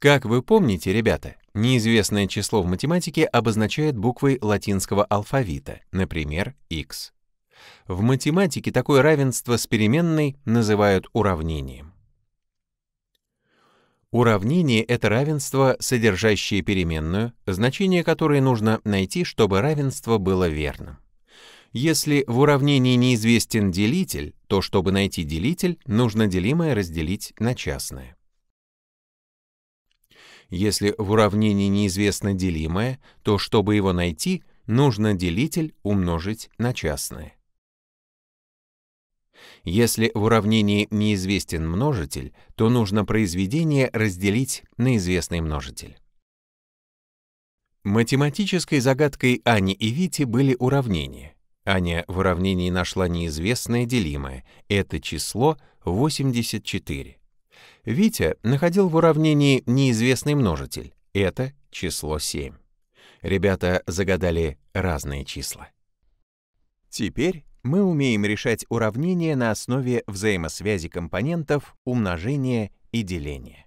Как вы помните, ребята, неизвестное число в математике обозначает буквы латинского алфавита, например, x. В математике такое равенство с переменной называют уравнением. Уравнение — это равенство, содержащее переменную, значение которой нужно найти, чтобы равенство было верным. Если в уравнении неизвестен делитель, то чтобы найти делитель, нужно делимое разделить на частное. Если в уравнении неизвестно делимое, то чтобы его найти, нужно делитель умножить на частное. Если в уравнении неизвестен множитель, то нужно произведение разделить на известный множитель. Математической загадкой Ани и Вити были уравнения. Аня в уравнении нашла неизвестное делимое. Это число 84. Витя находил в уравнении неизвестный множитель. Это число 7. Ребята загадали разные числа. Теперь мы умеем решать уравнения на основе взаимосвязи компонентов умножения и деления.